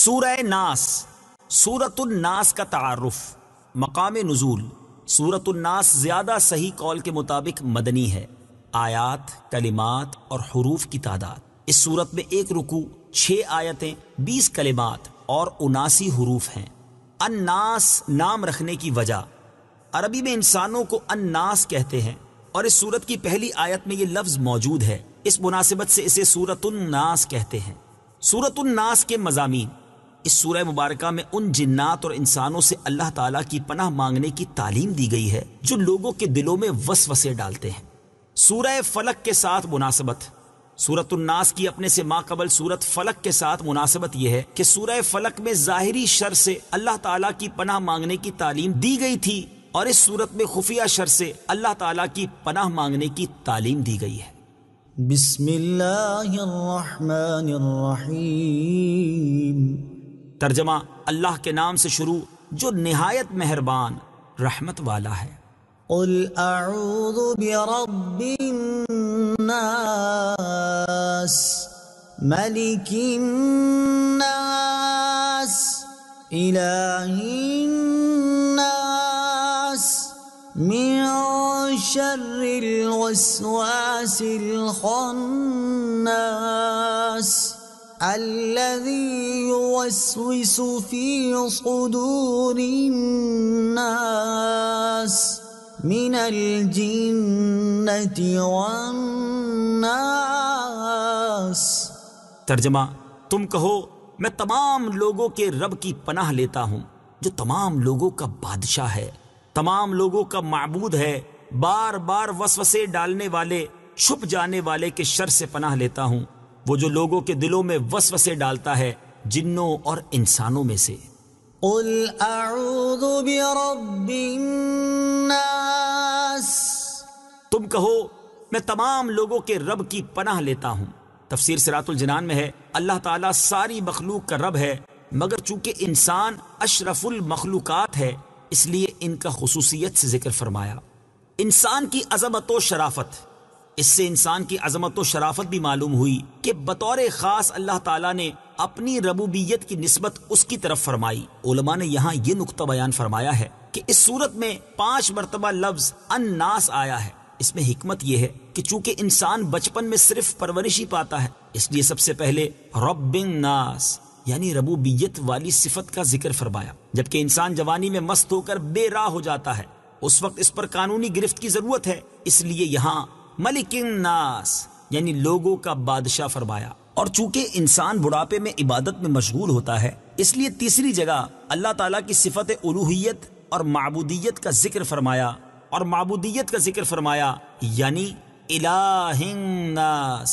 सूर नास सूरतुलनास का तारफ मकाम नजूल सूरतुलनास ज़्यादा सही कॉल के मुताबिक मदनी है आयात कलिमात और हरूफ की तादाद इस सूरत में एक रुकू छः आयतें बीस कलिमात और उनासी हरूफ हैं अन्नास नाम रखने की वजह अरबी में इंसानों को अन्नास कहते हैं और इस सूरत की पहली आयत में ये लफ्ज़ मौजूद है इस मुनासिबत से इसे सूरतुलनास कहते हैं सूरतुलनास के मजामी इस सूरह मुबारक में उन जिन्नात और इंसानों से अल्लाह तला की पनाह मांगने की तालीम दी गई है जो लोगों के दिलों में वसे डालते हैं सूरह फलक के साथ मुनासबत उन्नास की अपने से माकबल सूरत फलक के साथ मुनासबत यह है कि सूर फलक में ज़ाहरी शर से अल्लाह तला की पनाह मांगने की तालीम दी गई थी और इस सूरत में खुफिया शर से अल्लाह तला की पनाह मांगने की तालीम दी गई है बिस्मिल्लाहिर्रहमानिर्रहीम तर्जमा अल्लाह के नाम से शुरू जो नहायत मेहरबान रहमत वाला है قل أعوذ برب الناس ملك الناس إله الناس من شر الوسواس الخناس الذي तर्जमा तुम कहो मैं तमाम लोगों के रब की पनाह लेता हूँ जो तमाम लोगों का बादशाह है तमाम लोगों का मबूद है बार बार वसवसे डालने वाले छुप जाने वाले के शर से पनाह लेता हूँ वो जो लोगों के दिलों में वसवसे डालता है जिन्नों और इंसानों में से قل أعوذ तुम कहो मैं तमाम लोगों के रब की पनाह लेता हूं तफसीर सिरातुल जनान में है अल्लाह ताला सारी मखलूक का रब है मगर चूंकि इंसान अशरफुल मखलूक़ात है इसलिए इनका खसूसियत से जिक्र फरमाया इंसान की अजमत व शराफत इससे इंसान की अजमत व शराफत भी मालूम हुई कि बतौर खास अल्लाह ताला ने अपनी रबूबियत की नस्बत उसकी तरफ फरमाई उलमा ने यहाँ ये नुकता बयान फरमाया है कि इस सूरत में पांच मरतबा लफ्ज अन्नास आया है इसमें हिकमत यह है कि चूंकि इंसान बचपन में सिर्फ परवरिश ही पाता है इसलिए सबसे पहले रबिन नास यानी रबूबियत वाली सिफत का जिक्र फरमाया जबकि इंसान जवानी में मस्त होकर बेराह हो जाता है उस वक्त इस पर कानूनी गिरफ्त की जरूरत है इसलिए यहाँ मलिकिन नास यानी लोगों का बादशाह फरमाया और चूंकि इंसान बुढ़ापे में इबादत में मशगूल होता है इसलिए तीसरी जगह अल्लाह तला की सिफत उलूहियत और मबूदियत का जिक्र फरमाया और मबूदियत का जिक्र फरमाया यानी इलाहिंगनास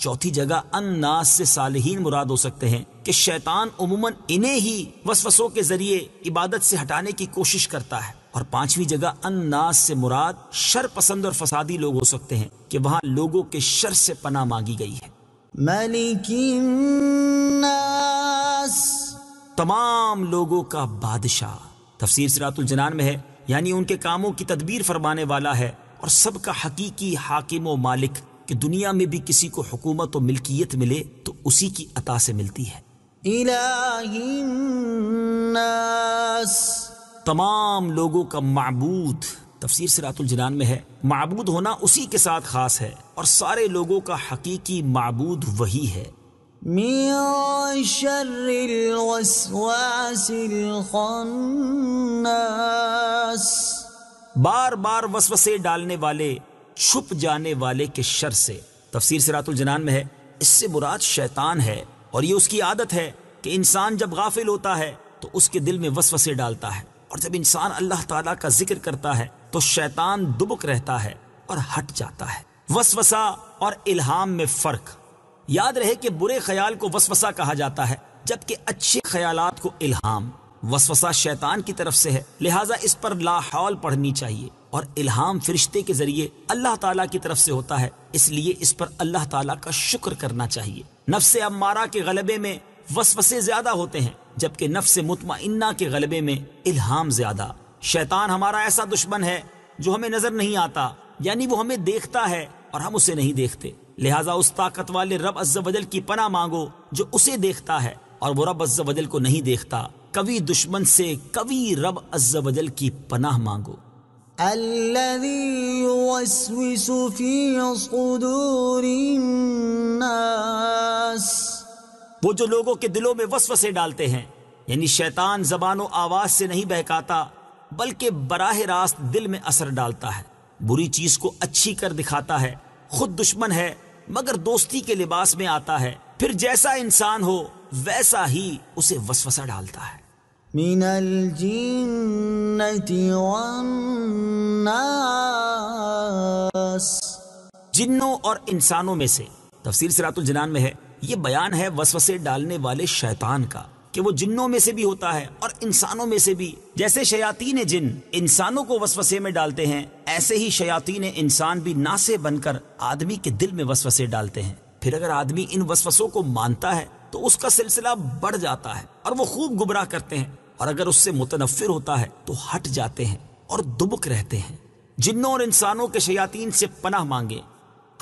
चौथी जगह अन्नास से साल मुराद हो सकते हैं कि शैतान उमूमन इन्हें ही वसवसों के जरिए इबादत से हटाने की कोशिश करता है और पांचवी जगह अन्नास से मुराद शर पसंद और फसादी लोग हो सकते हैं कि वहां लोगों के शर से पना मांगी गई है मलिकिन्नास तमाम लोगों का बादशाह तफसीर सिरातुल जनान में है यानी उनके कामों की तदबीर फरमाने वाला है और सबका हकीकी हाकिम और मालिक कि दुनिया में भी किसी को हुकूमत और मिल्कियत मिले तो उसी की अता से मिलती है इलाही तमाम लोगों का मबूद तफसीर सिरातुलजनान में है मबूद होना उसी के साथ खास है और सारे लोगों का हकीकी मबूद वही है बार बार वसवसे डालने वाले छुप जाने वाले के शर से तफसीर सिरातुलजनान में है इससे मुराद शैतान है और ये उसकी आदत है कि इंसान जब गाफिल होता है तो उसके दिल में वसवसे डालता है और जब इंसान अल्लाह ताला का जिक्र करता है तो शैतान दुबक रहता है और हट जाता है वसवसा और इल्हाम में फर्क याद रहे कि बुरे ख्याल को वसवसा कहा जाता है जबकि अच्छे ख्याल को इल्हाम वसवसा शैतान की तरफ से है लिहाजा इस पर लाहौल पढ़नी चाहिए और इल्हाम फरिश्ते के जरिए अल्लाह ताला की तरफ से होता है इसलिए इस पर अल्लाह ताला का शुक्र करना चाहिए नफ्स अम्मारा के गलबे में वसवसे ज्यादा होते हैं जबकि नफ्स मुतमाइन्ना के गलबे में इल्हाम ज्यादा शैतान हमारा ऐसा दुश्मन है जो हमें नजर नहीं आता यानी वो हमें देखता है और हम उसे नहीं देखते लिहाजा उस ताकत वाले रब अज्जल की पना मांगो जो उसे देखता है और वो रब अज वजल को नहीं देखता कवि दुश्मन से कवि रब अज्जल की पनाह मांगो الذي वो जो लोगों के दिलों में वसवसे डालते हैं यानी शैतान जबानो आवाज से नहीं बहकाता बल्कि बराह रास्त दिल में असर डालता है बुरी चीज को अच्छी कर दिखाता है खुद दुश्मन है मगर दोस्ती के लिबास में आता है फिर जैसा इंसान हो वैसा ही उसे वसवसा डालता है मिनल जिन्नों और इंसानों में से तफसर सिरातुल जनान में है ये बयान है वसवसे डालने वाले शैतान का कि वो जिन्नों में से भी होता है और इंसानों में से भी जैसे शयातीन जिन इंसानों को वसवसे में डालते हैं ऐसे ही शयातीन इंसान भी नासे बनकर आदमी के दिल में वसवसे डालते हैं फिर अगर आदमी इन वसवसों को मानता है तो उसका सिलसिला बढ़ जाता है और वो खूब गुबरा करते हैं और अगर उससे मुतनफिर होता है तो हट जाते हैं और दुबक रहते हैं जिन्नों और इंसानों के शयातीन से पनाह मांगे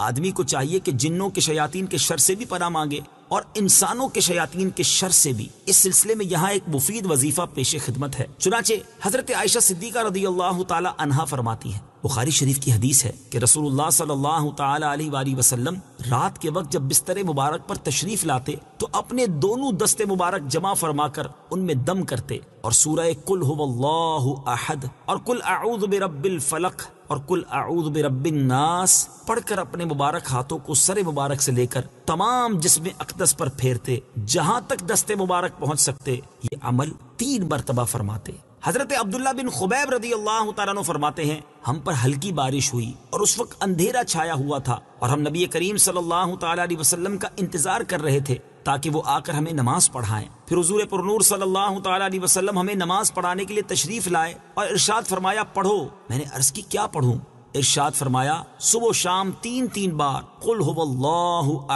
आदमी को चाहिए कि जिन्नों के शयातीन के शर से भी पना मांगे और इंसानों के शयातीन के शर से भी इस सिलसिले में यहाँ एक मुफीद वजीफा पेश खिदमत है चुनाचे हजरत आयशा सिद्दीका रदी अल्लाह तहा फरमाती है बुखारी शरीफ की हदीस है कि रसूलुल्लाह सल्लल्लाहु अलैहि वसल्लम रात के वक्त जब बिस्तर मुबारक पर तशरीफ लाते तो अपने दोनों दस्ते मुबारक जमा फरमाकर उनमें दम करते और सूरह कुल हुवल्लाहु अहद और कुल आऊद फलक और कुल आऊद रबिननास पढ़कर अपने मुबारक हाथों को सरे मुबारक से लेकर तमाम जिसमे अकदस पर फेरते जहां तक दस्ते मुबारक पहुंच सकते ये अमल तीन मरतबा फरमाते हजरत अब्दुल्ला बिन खुबैब रदी अल्लाह फरमाते हैं हम पर हल्की बारिश हुई और उस वक्त अंधेरा छाया हुआ था और हम नबी करीम सल्लल्लाहु अलैहि का इंतजार कर रहे थे ताकि वो आकर हमें नमाज पढ़ाएं फिर हजूर पुरनूर सल्लल्लाहु अलैहि वसल्लम हमें नमाज पढ़ाने के लिए तशरीफ लाए और इरशाद फरमाया पढ़ो मैंने अर्ज की क्या पढ़ू इरशाद फरमाया सुबह शाम तीन तीन बार कुल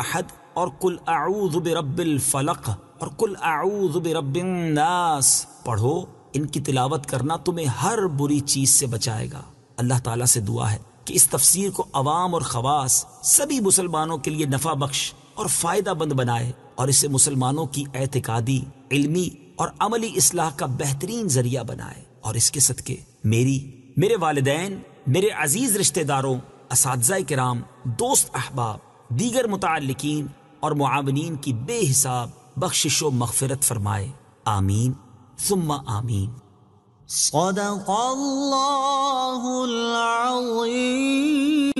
अहद और कुल आऊद रब्बिल फलक और कुल आऊद रब्बिन्नास पढ़ो इनकी तिलावत करना तुम्हें हर बुरी चीज से बचाएगा अल्लाह ताला से दुआ है कि इस तफसीर को अवाम और खवास सभी मुसलमानों के लिए नफा बख्श और फायदा बंद बनाए और इसे मुसलमानों की एहतिकादी इल्मी और अमली असलाह का बेहतरीन जरिया बनाए और इसके सदके मेरी मेरे वालदेन मेरे अजीज रिश्तेदारों इस कराम दोस्त अहबाब दीगर मुतलकिन और मुआवनीन की बेहिसाब बख्शिश व फरमाए आमीन सुम्मा आमीन